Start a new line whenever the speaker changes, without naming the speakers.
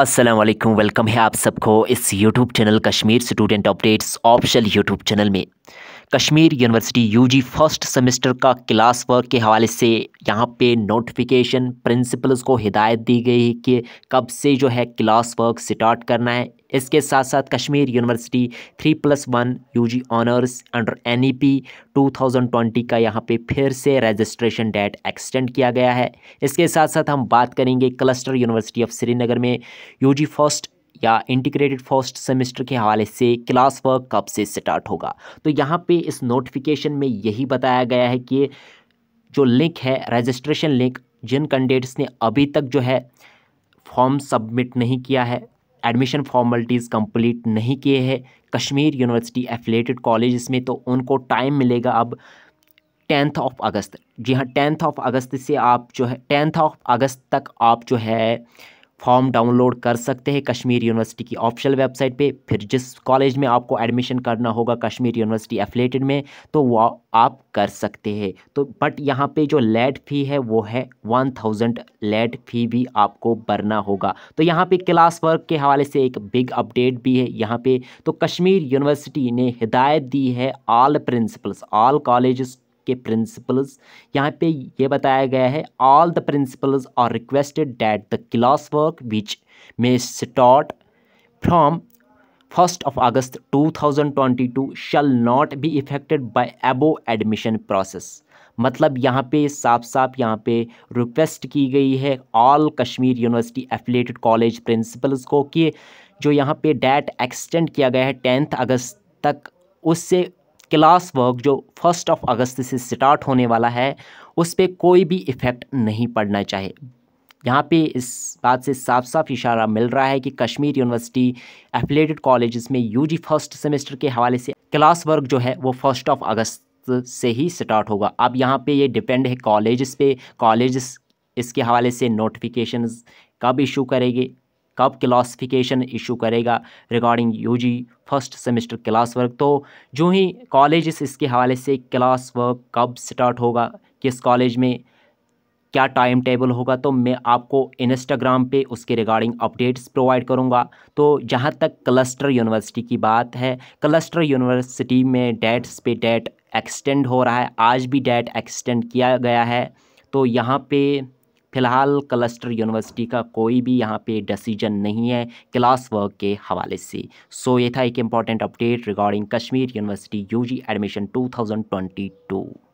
Aslam welcome है आप सबको इस YouTube channel Kashmir student updates official YouTube channel में Kashmir university UG first semester का क्लास वर्क के हवाले से यहाँ पे नोटिफिकेशन प्रिंसिपल्स को हिदायत दी गई है कि कब से जो है क्लास वर्क स्टार्ट करना है इसके साथ साथ Kashmir university three plus one U G honours under N E P two thousand twenty का यहाँ पे फिर से रजिस्ट्रेशन डेट एक्सटेंड किया गया है इसके साथ साथ हम बात करेंगे क्लस्टर यूनिवर्सिटी ऑफ श्रीनगर में यू जी फर्स्ट या इंटीग्रेटेड फर्स्ट सेमेस्टर के हवाले से क्लास वर्क कब से स्टार्ट होगा तो यहाँ पे इस नोटिफिकेशन में यही बताया गया है कि जो लिंक है रजिस्ट्रेशन लिंक जिन कैंडिडेट्स ने अभी तक जो है फॉर्म सबमिट नहीं किया है एडमिशन फॉर्मेलिटीज़ कंप्लीट नहीं किए हैं कश्मीर यूनिवर्सिटी एफिलेटेड कॉलेज में तो उनको टाइम मिलेगा अब टेंथ ऑफ अगस्त जी हाँ टेंथ ऑफ अगस्त से आप जो है टेंथ ऑफ अगस्त तक आप जो है फॉर्म डाउनलोड कर सकते हैं कश्मीर यूनिवर्सिटी की ऑफिशियल वेबसाइट पे फिर जिस कॉलेज में आपको एडमिशन करना होगा कश्मीर यूनिवर्सिटी एफिलेटेड में तो वो आप कर सकते हैं तो बट यहाँ पे जो लेट फ़ी है वो है वन थाउजेंड लेट फ़ी भी आपको भरना होगा तो यहाँ पे क्लास वर्क के हवाले से एक बिग अपडेट भी है यहाँ पे तो कश्मीर यूनिवर्सिटी ने हिदायत दी है ऑल प्रिंसिपल्स ऑल कॉलेज के प्रिंसिपल्स यहाँ पे ये बताया गया है all the principals are requested that the class work which may start from first of August 2022 shall not be affected by above admission process मतलब यहाँ पे साफ साफ यहाँ पे रिक्वेस्ट की गई है all Kashmir university affiliated college principals को कि जो यहाँ पे डेट एक्सटेंड किया गया है टेंथ अगस्त तक उससे क्लास वर्क जो फर्स्ट ऑफ अगस्त से स्टार्ट होने वाला है उस पर कोई भी इफ़ेक्ट नहीं पड़ना चाहिए यहाँ पे इस बात से साफ साफ इशारा मिल रहा है कि कश्मीर यूनिवर्सिटी एफिलेटेड कॉलेज में यू फर्स्ट सेमेस्टर के हवाले से क्लास वर्क जो है वो फर्स्ट ऑफ अगस्त से ही स्टार्ट होगा अब यहाँ पे ये डिपेंड है कॉलेज पे कॉलेज इसके हवाले से नोटिफिकेशन कब इशू करेंगे कब क्लासिफिकेशन इशू करेगा regarding UG first semester class work तो जो ही कॉलेजेस इसके हवाले से क्लास वर्क कब स्टार्ट होगा किस कॉलेज में क्या टाइम टेबल होगा तो मैं आपको इंस्टाग्राम पे उसके रिगार्डिंग अपडेट्स प्रोवाइड करूँगा तो जहाँ तक क्लस्टर यूनिवर्सिटी की बात है क्लस्टर यूनिवर्सिटी में डेट्स पे डेट एक्सटेंड हो रहा है आज भी डेट एक्सटेंड किया गया है तो यहाँ पे फिलहाल क्लस्टर यूनिवर्सिटी का कोई भी यहाँ पे डिसीजन नहीं है क्लास वर्क के हवाले से सो ये था एक important update regarding Kashmir university UG admission 2022